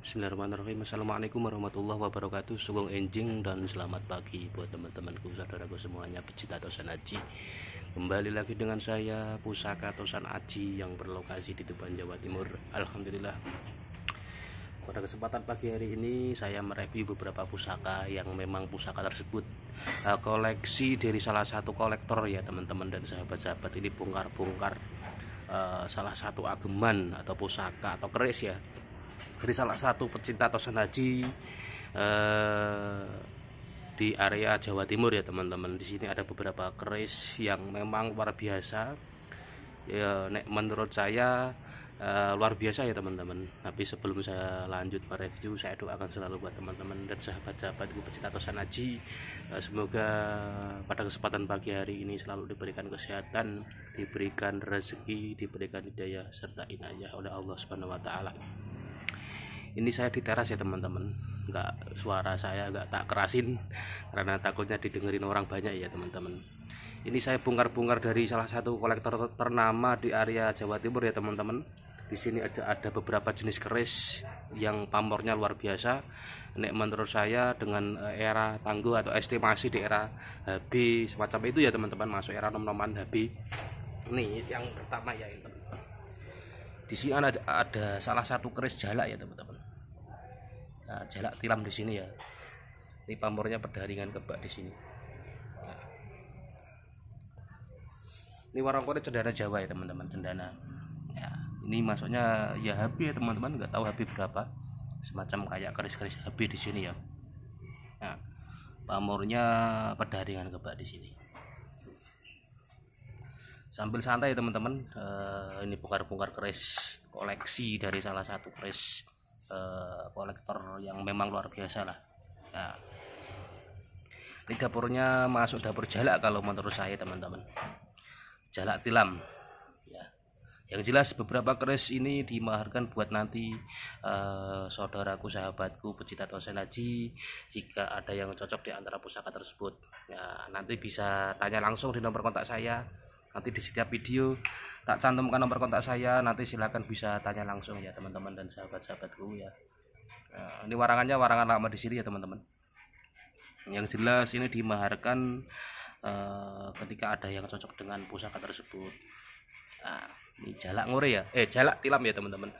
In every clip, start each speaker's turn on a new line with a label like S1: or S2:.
S1: Bismillahirrahmanirrahim Assalamualaikum warahmatullahi wabarakatuh Sugeng Enjing dan selamat pagi Buat teman-temanku, saudaraku semuanya Pecinta Tosan Aji Kembali lagi dengan saya Pusaka Tosan Aji Yang berlokasi di Tuban, Jawa Timur Alhamdulillah Pada kesempatan pagi hari ini Saya mereview beberapa pusaka Yang memang pusaka tersebut eh, Koleksi dari salah satu kolektor ya teman-teman dan sahabat-sahabat Ini bongkar-bongkar eh, salah satu ageman atau pusaka atau keris ya dari salah satu pecinta tosan haji eh, di area Jawa Timur ya teman-teman di sini ada beberapa keris yang memang luar biasa ya nek menurut saya Uh, luar biasa ya teman-teman tapi sebelum saya lanjut mereview saya doakan selalu buat teman-teman dan sahabat-sahabatku pecinta tosan haji uh, semoga pada kesempatan pagi hari ini selalu diberikan kesehatan diberikan rezeki diberikan hidayah serta inayah oleh Allah Subhanahu wa taala ini saya di teras ya teman-teman nggak suara saya nggak tak kerasin karena takutnya didengerin orang banyak ya teman-teman ini saya bongkar-bongkar dari salah satu kolektor ternama di area Jawa Timur ya teman-teman di sini ada ada beberapa jenis keris yang pamornya luar biasa nek menurut saya dengan eh, era tangguh atau estimasi di era HB eh, semacam itu ya teman-teman masuk era nom-noman HB nih yang pertama ya teman-teman di sini ada, ada salah satu keris jala ya teman-teman nah jalak tilam di sini ya ini pamornya perdaringan kebak di sini nah. ini warangkore cendana Jawa ya teman-teman cendana ya ini maksudnya ya habib ya teman-teman nggak tahu habib berapa semacam kayak keris-keris habib di sini ya nah pamornya perdaringan kebak di sini sambil santai teman-teman eh, ini bongkar-bongkar keris koleksi dari salah satu keris uh, kolektor yang memang luar biasa lah nah, ini dapurnya masuk dapur jalak kalau menurut saya teman-teman jalak tilam ya. yang jelas beberapa keris ini dimaharkan buat nanti uh, saudaraku sahabatku pecinta tosen haji jika ada yang cocok di antara pusaka tersebut ya, nanti bisa tanya langsung di nomor kontak saya nanti di setiap video tak cantumkan nomor kontak saya nanti silahkan bisa tanya langsung ya teman-teman dan sahabat-sahabatku ya nah, ini warangannya warangan lama di sini ya teman-teman yang jelas ini dimaharkan uh, ketika ada yang cocok dengan pusaka tersebut nah, ini jalak ngore ya eh jalak tilam ya teman-teman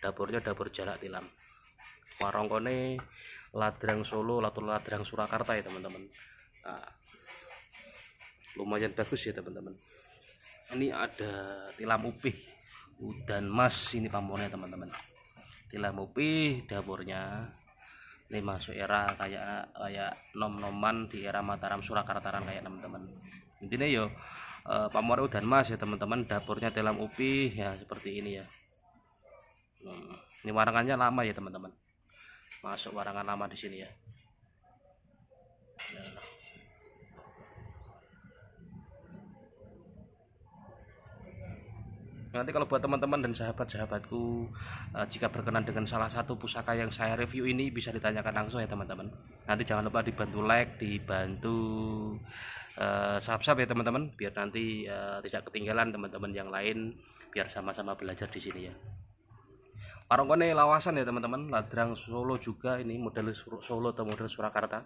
S1: dapurnya dapur jalak tilam warongkone ladrang solo latul ladrang surakarta ya teman-teman nah, lumayan bagus ya teman-teman ini ada tilam upih udan mas ini pamornya teman-teman tilam upih dapurnya ini masuk era kayak kayak nom-noman di era Mataram Surakartaran kayak teman-teman intinya yo uh, pamor udan mas ya teman-teman dapurnya tilam upih ya seperti ini ya hmm, ini warangannya lama ya teman-teman masuk warangan lama di sini ya, ya. nanti kalau buat teman-teman dan sahabat-sahabatku uh, jika berkenan dengan salah satu pusaka yang saya review ini bisa ditanyakan langsung ya teman-teman nanti jangan lupa dibantu like dibantu uh, eh, subscribe ya teman-teman biar nanti uh, tidak ketinggalan teman-teman yang lain biar sama-sama belajar di sini ya Parongkone lawasan ya teman-teman Ladrang Solo juga ini model Solo atau model Surakarta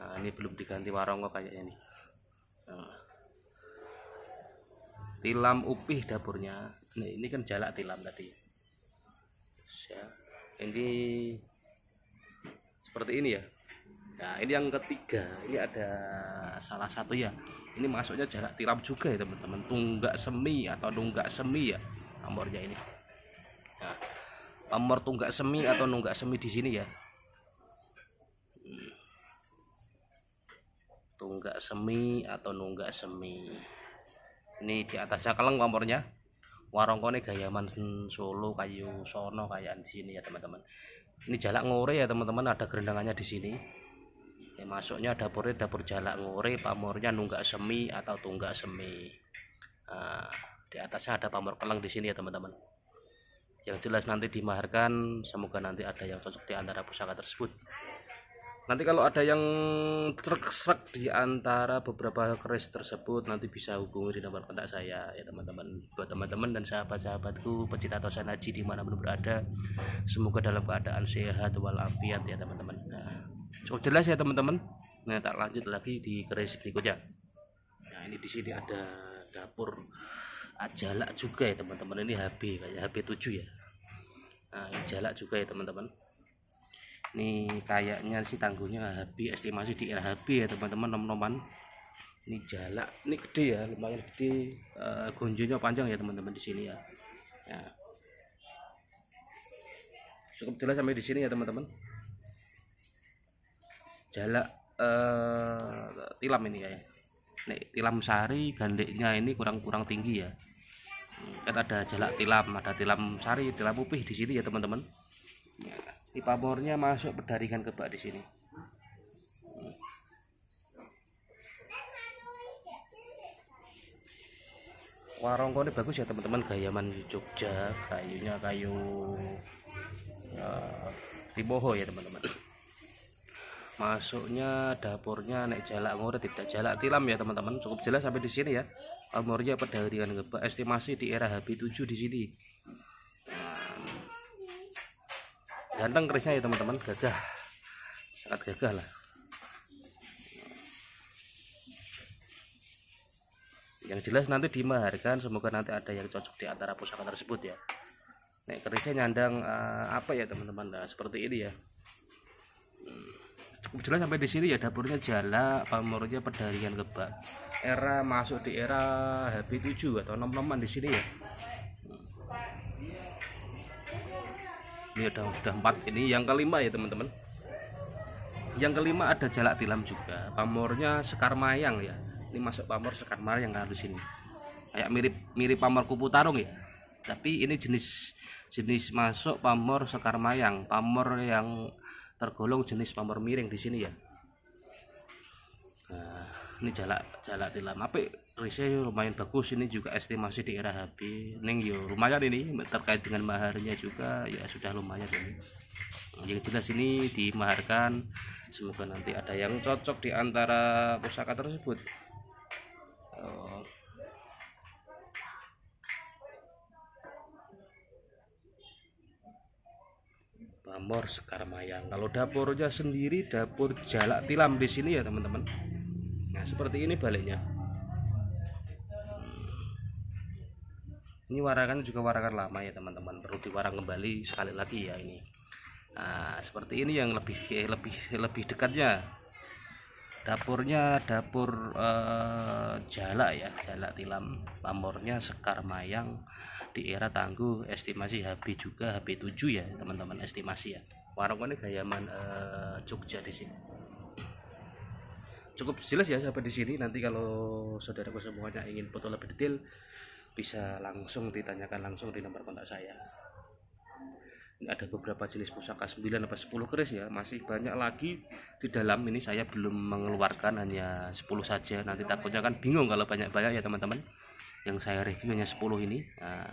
S1: nah, ini belum diganti warongko kayaknya nih nah tilam upih dapurnya nah, ini kan jalak tilam tadi ya ini seperti ini ya nah ini yang ketiga ini ada salah satu ya ini masuknya jarak tilam juga ya teman-teman tunggak semi atau nunggak semi ya nomornya ini nah nomor tunggak semi atau nunggak semi di sini ya hmm. tunggak semi atau nunggak semi ini di atasnya keleng kompornya warongkone gayaman Solo kayu sono kayak di sini ya teman-teman ini jalak ngore ya teman-teman ada gerendangannya di sini ya, masuknya dapurnya dapur jalak ngore pamornya nunggak semi atau tunggak semi nah, di atasnya ada pamor keleng di sini ya teman-teman yang jelas nanti dimaharkan semoga nanti ada yang cocok di antara pusaka tersebut nanti kalau ada yang truk di antara beberapa keris tersebut nanti bisa hubungi di nomor kontak saya ya teman-teman buat teman-teman dan sahabat-sahabatku pecinta tosan haji dimanapun berada semoga dalam keadaan sehat walafiat ya teman-teman nah, cukup jelas ya teman-teman nah tak lanjut lagi di keris berikutnya nah ini di sini ada dapur ajalak juga ya teman-teman ini HP kayak HP 7 ya nah ajalak juga ya teman-teman ini kayaknya si tangguhnya habis estimasi di era habis ya teman-teman nom-noman ini jalak ini gede ya lumayan gede uh, eh, gonjonya panjang ya teman-teman di sini ya. ya cukup jelas sampai di sini ya teman-teman jalak uh, tilam ini ya nih tilam sari gandeknya ini kurang-kurang tinggi ya hmm, kan ada jalak tilam ada tilam sari tilam pupih di sini ya teman-teman pipa bornya masuk ke kebak di sini warongko ini bagus ya teman-teman gayaman Jogja kayunya kayu uh, ya, timoho ya teman-teman masuknya dapurnya naik jalak ngore tidak jalak tilam ya teman-teman cukup jelas sampai di sini ya umurnya pedagang gebak estimasi di era HB7 di sini ganteng kerisnya ya teman-teman gagah sangat gagah lah yang jelas nanti dimaharkan semoga nanti ada yang cocok di antara pusaka tersebut ya nek kerisnya nyandang uh, apa ya teman-teman nah, seperti ini ya cukup hmm. jelas sampai di sini ya dapurnya jala pamornya pedarian kebak era masuk di era HP 7 atau 66 di sini ya ini ya, udah sudah empat ini yang kelima ya teman-teman yang kelima ada jalak tilam juga pamornya sekar mayang ya ini masuk pamor sekar mayang harus ini kayak mirip mirip pamor kupu tarung ya tapi ini jenis jenis masuk pamor sekar mayang pamor yang tergolong jenis pamor miring di sini ya nah, ini jalak jalak tilam apa tulisnya lumayan bagus ini juga estimasi di era HP neng yo lumayan ini terkait dengan maharnya juga ya sudah lumayan ini yang jelas ini dimaharkan semoga nanti ada yang cocok di antara pusaka tersebut oh. Sekar Mayang. Kalau dapurnya sendiri dapur jalak tilam di sini ya teman-teman. Nah seperti ini baliknya. ini warangan juga warangan lama ya teman-teman perlu diwarang kembali sekali lagi ya ini nah seperti ini yang lebih eh, lebih lebih dekatnya dapurnya dapur eh, jala ya jala tilam pamornya sekar mayang di era tangguh estimasi HB juga HB 7 ya teman-teman estimasi ya ini gayaman eh, Jogja di sini cukup jelas ya sampai di sini nanti kalau saudaraku semuanya ingin foto lebih detail bisa langsung ditanyakan langsung di nomor kontak saya ini ada beberapa jenis pusaka 9 apa 10 keris ya masih banyak lagi di dalam ini saya belum mengeluarkan hanya 10 saja nanti takutnya kan bingung kalau banyak-banyak ya teman-teman yang saya review hanya 10 ini nah.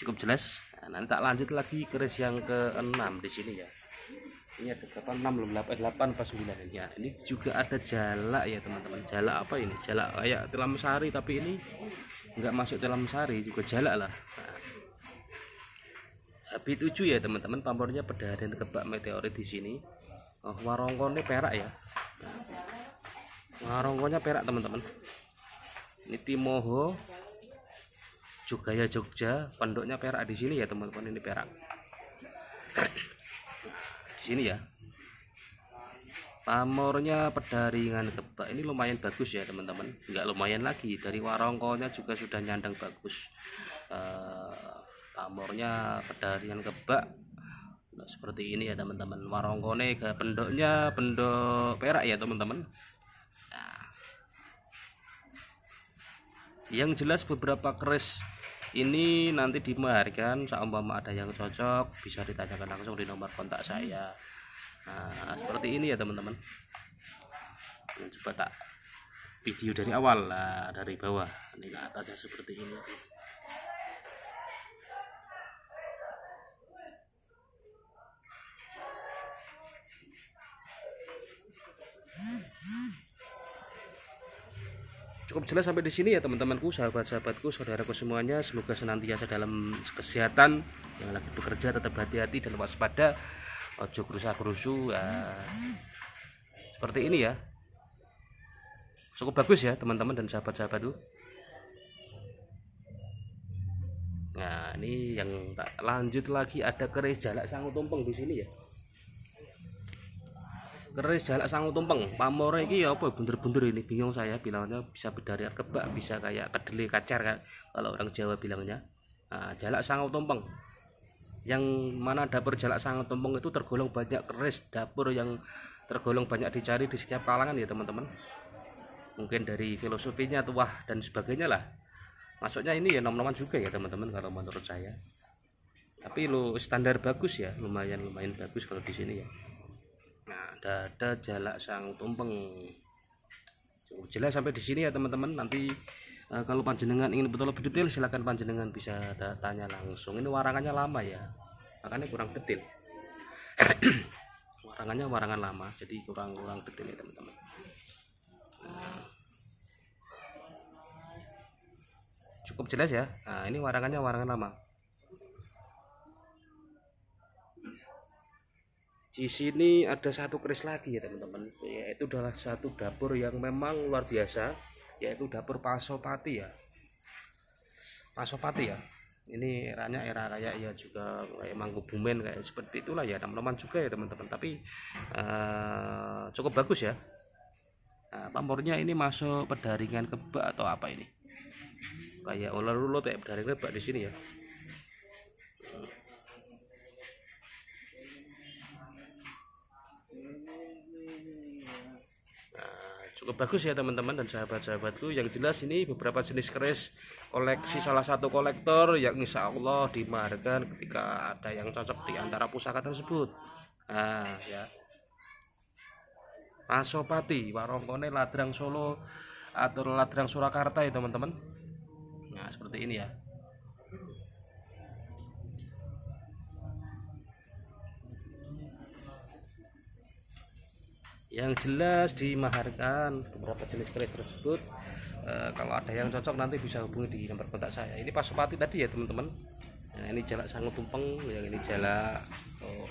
S1: cukup jelas nah, nanti tak lanjut lagi keris yang ke-6 di sini ya Iya, eh, ini ada enam 6 8 8 pas 9 ya ini juga ada jala ya teman-teman jala apa ini jala kayak telam sari tapi ini enggak masuk telam sari juga jala lah nah, B7 ya teman-teman pamornya pampornya dan kebak meteorit di sini oh, warongkonnya perak ya warongkonnya perak teman-teman ini timoho juga ya Jogja pendoknya perak di sini ya teman-teman ini perak sini ya pamornya pedaringan kebak ini lumayan bagus ya teman-teman nggak lumayan lagi dari warongkonya juga sudah nyandang bagus uh, pamornya pedaringan kebak nah, seperti ini ya teman-teman warongkone ke pendoknya pendok perak ya teman-teman nah. yang jelas beberapa keris ini nanti dimaharkan seumpama ada yang cocok bisa ditanyakan langsung di nomor kontak saya nah seperti ini ya teman-teman coba tak video dari awal lah dari bawah ini ke atasnya seperti ini cukup jelas sampai di sini ya teman-temanku sahabat-sahabatku saudaraku semuanya semoga senantiasa dalam kesehatan yang lagi bekerja tetap hati-hati dan waspada ojo kerusak kerusu ya. seperti ini ya cukup bagus ya teman-teman dan sahabat-sahabatku nah ini yang tak lanjut lagi ada keris jalak sanggup tumpeng di sini ya Terus jalak sangu tumpeng, pamor iki ya apa bunder-bunder ini bingung saya bilangnya bisa dari kebak, bisa kayak kedelai kacar kan kalau orang Jawa bilangnya. Nah, jalak sangu tumpeng. Yang mana dapur jalak sangu tumpeng itu tergolong banyak keris dapur yang tergolong banyak dicari di setiap kalangan ya teman-teman. Mungkin dari filosofinya tuah dan sebagainya lah. Maksudnya ini ya nom-noman juga ya teman-teman kalau menurut saya. Tapi lo standar bagus ya, lumayan lumayan bagus kalau di sini ya nah ada jalak sang tumpeng cukup jelas sampai di sini ya teman-teman nanti uh, kalau panjenengan ingin betul lebih detail silahkan panjenengan bisa tanya langsung ini warangannya lama ya makanya kurang detail warangannya warangan lama jadi kurang kurang detail ya teman-teman nah. cukup jelas ya nah ini warangannya warangan lama di sini ada satu keris lagi ya teman-teman yaitu adalah satu dapur yang memang luar biasa yaitu dapur pasopati ya pasopati ya ini eranya era kayak ya juga kayak mangkubumen kayak seperti itulah ya teman-teman juga ya teman-teman tapi uh, cukup bagus ya nah, pamornya ini masuk pedaringan kebak atau apa ini kayak olah rulut ya pedaringan kebak di sini ya cukup bagus ya teman-teman dan sahabat-sahabatku yang jelas ini beberapa jenis keris koleksi salah satu kolektor yang insya Allah dimarkan ketika ada yang cocok di antara pusaka tersebut nah ya Pasopati warongkone Ladrang Solo atau Ladrang Surakarta ya teman-teman nah seperti ini ya yang jelas dimaharkan beberapa jenis keris tersebut e, kalau ada yang cocok nanti bisa hubungi di nomor kontak saya ini pasopati tadi ya teman-teman yang ini jalak sangu tumpeng yang ini jalak oh.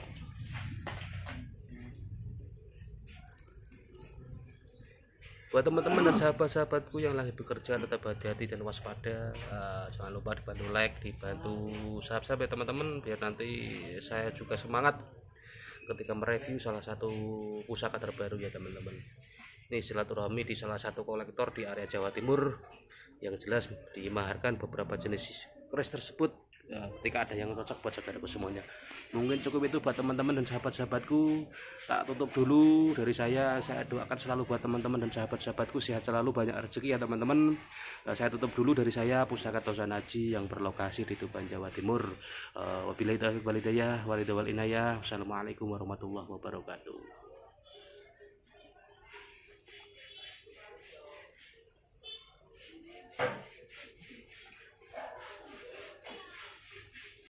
S1: buat teman-teman dan sahabat-sahabatku yang lagi bekerja tetap hati-hati dan waspada uh, jangan lupa dibantu like dibantu subscribe ya teman-teman biar nanti saya juga semangat ketika mereview salah satu pusaka terbaru ya teman-teman ini silaturahmi di salah satu kolektor di area Jawa Timur yang jelas dimaharkan beberapa jenis keris tersebut ya, ketika ada yang cocok buat saudaraku semuanya mungkin cukup itu buat teman-teman dan sahabat-sahabatku tak tutup dulu dari saya saya doakan selalu buat teman-teman dan sahabat-sahabatku sehat selalu banyak rezeki ya teman-teman eh, saya tutup dulu dari saya pusaka tosan haji yang berlokasi di Tuban Jawa Timur uh, wabillahi taufiq walidayah walidawal inayah wassalamualaikum warahmatullahi wabarakatuh